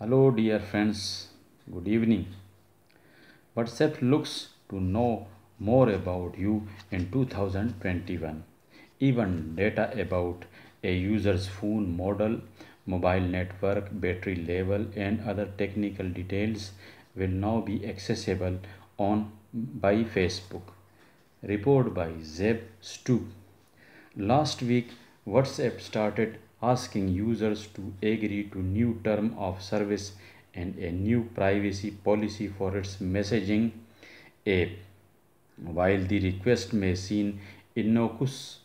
Hello, dear friends. Good evening. But looks to know more about you in 2021. Even data about a user's phone model, mobile network, battery level, and other technical details will now be accessible on by Facebook. Report by Zeb Stu. Last week, WhatsApp started asking users to agree to new term of service and a new privacy policy for its messaging app. While the request may seem innocuous,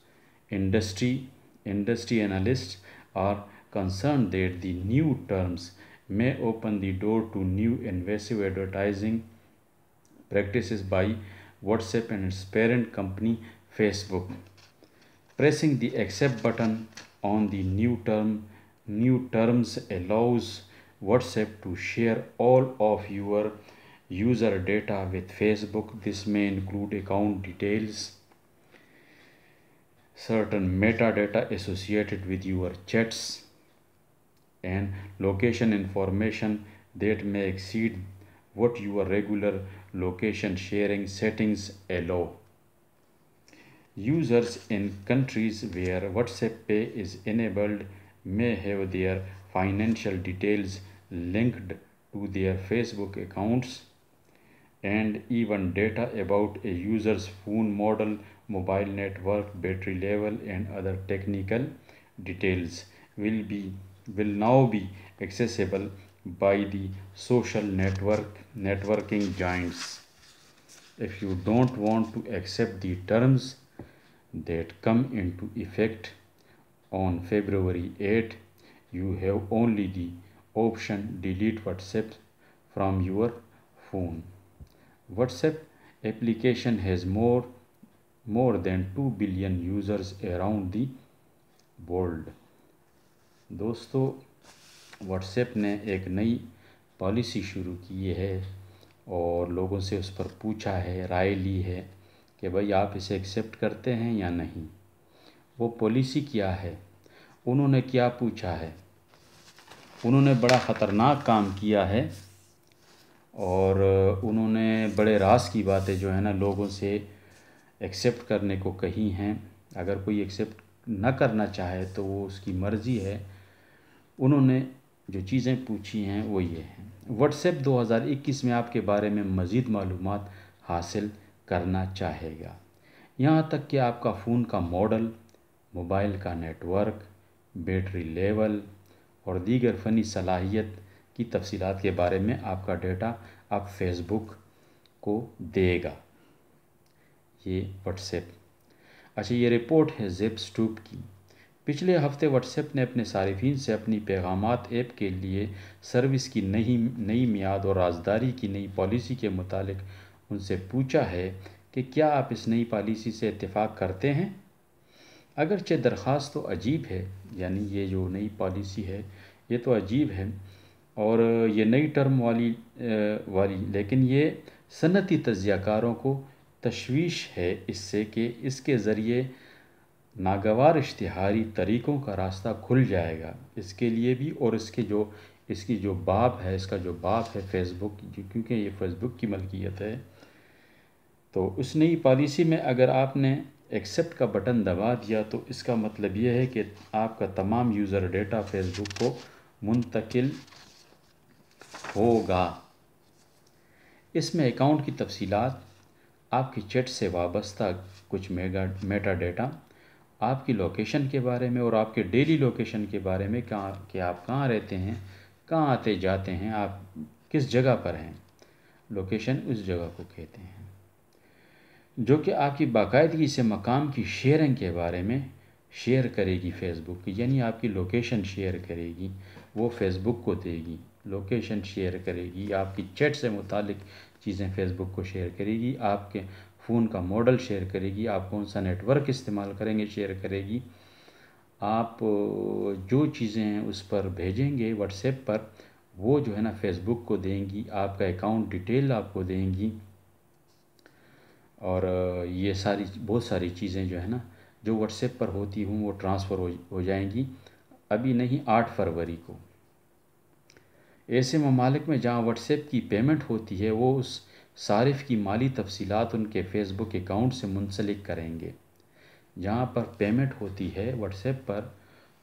industry, industry analysts are concerned that the new terms may open the door to new invasive advertising practices by WhatsApp and its parent company Facebook. Pressing the accept button on the new term new terms allows whatsapp to share all of your user data with facebook this may include account details certain metadata associated with your chats and location information that may exceed what your regular location sharing settings allow Users in countries where WhatsApp Pay is enabled may have their financial details linked to their Facebook accounts and even data about a user's phone model, mobile network, battery level and other technical details will be will now be accessible by the social network networking giants if you don't want to accept the terms that come into effect on February 8, you have only the option delete WhatsApp from your phone. WhatsApp application has more, more than 2 billion users around the world. दोस्तों WhatsApp ने एक नई policy शुरू की है और लोगों से उस पर पूछा है राय ली है कि भाई आप इसे एक्सेप्ट करते हैं या नहीं वो पॉलिसी क्या है उन्होंने क्या पूछा है उन्होंने बड़ा ख़तरनाक काम किया है और उन्होंने बड़े रास की बातें जो है ना लोगों से एक्सेप्ट करने को कही हैं अगर कोई एक्सेप्ट ना करना चाहे तो वो उसकी मर्ज़ी है उन्होंने जो चीज़ें पूछी हैं वो ये हैं व्हाट्सएप 2021 में आपके बारे में मज़ीद मालूम हासिल करना चाहेगा यहाँ तक कि आपका फ़ोन का मॉडल मोबाइल का नेटवर्क बैटरी लेवल और दीगर फ़नी सलाहियत की तफसीत के बारे में आपका डेटा आप फेसबुक को देगा ये व्हाट्सएप अच्छा ये रिपोर्ट है जेप स्टूप की पिछले हफ्ते व्हाट्सएप ने अपने सार्फिन से अपनी पैगाम ऐप के लिए सर्विस की नई नई मियाद और राजदारी की नई पॉलिसी के मुतालिक उनसे पूछा है कि क्या आप इस नई पॉलिसी से इतफाक़ करते हैं अगरचे दरख्वास्त तो अजीब है यानी ये जो नई पॉलिसी है ये तो अजीब है और ये नई टर्म वाली वाली लेकिन ये सनती तजियाकारों को तशवीश है इससे कि इसके ज़रिए नागवार इश्तहारी तरीक़ों का रास्ता खुल जाएगा इसके लिए भी और इसके जो इसकी जो बाप है इसका जो बाप है फेसबुक क्योंकि ये फेसबुक की मलकियत है तो उस नई पॉलिसी में अगर आपने एक्सेप्ट का बटन दबा दिया तो इसका मतलब यह है कि आपका तमाम यूज़र डेटा फेसबुक को मुंतकिल होगा इसमें अकाउंट की तफसीलात आपकी चैट से वाबस्ता कुछ मेगा मेटा डेटा आपकी लोकेशन के बारे में और आपके डेली लोकेशन के बारे में कहाँ कि आप कहाँ रहते हैं कहाँ आते जाते हैं आप किस जगह पर हैं लोकेशन उस जगह को कहते हैं जो कि आपकी बाकायदगी से मकाम की शेयरिंग के बारे में शेयर करेगी फेसबुक यानी आपकी लोकेशन शेयर करेगी वो फेसबुक को देगी लोकेशन शेयर करेगी आपकी चैट से मुतालिक चीज़ें फेसबुक को शेयर करेगी आपके फ़ोन का मॉडल शेयर करेगी आप कौन सा नेटवर्क इस्तेमाल करेंगे शेयर करेगी आप जो चीज़ें हैं उस पर भेजेंगे व्हाट्सएप पर वो जो है ना फेसबुक को देंगी आपका अकाउंट डिटेल आपको देंगी और ये सारी बहुत सारी चीज़ें जो है ना जो व्हाट्सएप पर होती हूँ वो ट्रांसफ़र हो, हो जाएंगी अभी नहीं आठ फरवरी को ऐसे ममालिक में जहाँ व्हाट्सएप की पेमेंट होती है वो उस सारिफ की माली तफसीत उनके फ़ेसबुक अकाउंट से मुंसलिक करेंगे जहाँ पर पेमेंट होती है व्हाट्सएप पर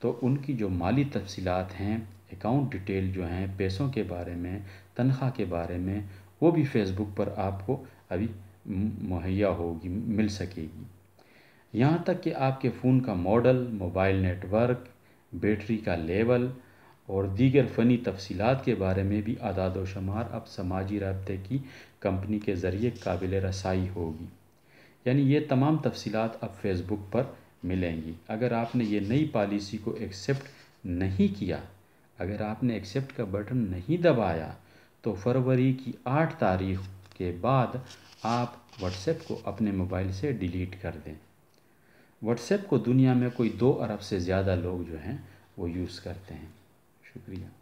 तो उनकी जो माली तफसीत हैं अकाउंट डिटेल जो हैं पैसों के बारे में तनख्वाह के बारे में वो भी फ़ेसबुक पर आपको अभी मुहैया होगी मिल सकेगी यहाँ तक कि आपके फ़ोन का मॉडल मोबाइल नेटवर्क बैटरी का लेवल और दीगर फ़नी तफसीत के बारे में भी आदाद व शुमार अब समाजी रबते की कंपनी के ज़रिए काबिल रसाई होगी यानी ये तमाम तफसीत अब फेसबुक पर मिलेंगी अगर आपने ये नई पॉलिसी को एक्सेप्ट नहीं किया अगर आपने एक्सेप्ट का बटन नहीं दबाया तो फरवरी की आठ तारीख के बाद आप व्हाट्सएप को अपने मोबाइल से डिलीट कर दें व्हाट्सएप को दुनिया में कोई दो अरब से ज़्यादा लोग जो हैं वो यूज़ करते हैं शुक्रिया